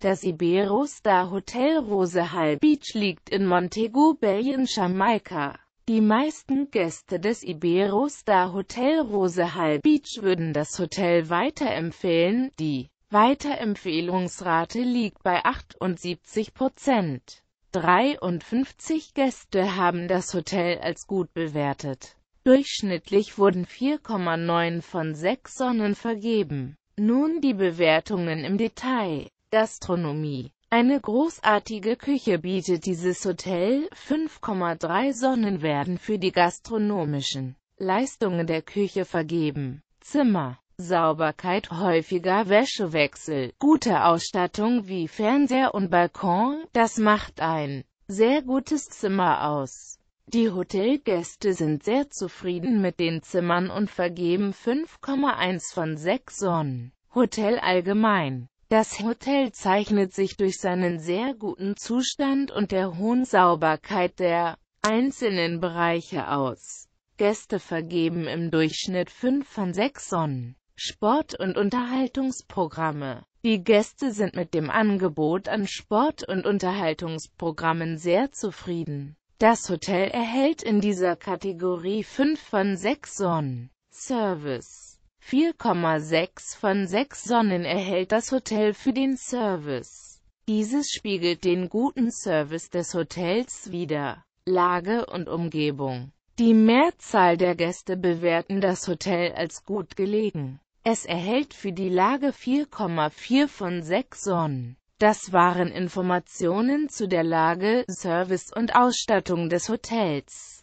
Das Ibero-Star Hotel Rosehal Beach liegt in Montego Bay in Jamaika. Die meisten Gäste des Ibero-Star Hotel Rosehal Beach würden das Hotel weiterempfehlen, die Weiterempfehlungsrate liegt bei 78 Prozent. 53 Gäste haben das Hotel als gut bewertet. Durchschnittlich wurden 4,9 von 6 Sonnen vergeben. Nun die Bewertungen im Detail. Gastronomie eine großartige Küche bietet dieses Hotel, 5,3 Sonnen werden für die gastronomischen Leistungen der Küche vergeben. Zimmer, Sauberkeit, häufiger Wäschewechsel, gute Ausstattung wie Fernseher und Balkon, das macht ein sehr gutes Zimmer aus. Die Hotelgäste sind sehr zufrieden mit den Zimmern und vergeben 5,1 von 6 Sonnen. Hotel allgemein das Hotel zeichnet sich durch seinen sehr guten Zustand und der hohen Sauberkeit der einzelnen Bereiche aus. Gäste vergeben im Durchschnitt 5 von 6 Sonnen. Sport- und Unterhaltungsprogramme Die Gäste sind mit dem Angebot an Sport- und Unterhaltungsprogrammen sehr zufrieden. Das Hotel erhält in dieser Kategorie 5 von 6 Sonnen. Service 4,6 von 6 Sonnen erhält das Hotel für den Service. Dieses spiegelt den guten Service des Hotels wider. Lage und Umgebung. Die Mehrzahl der Gäste bewerten das Hotel als gut gelegen. Es erhält für die Lage 4,4 von 6 Sonnen. Das waren Informationen zu der Lage, Service und Ausstattung des Hotels.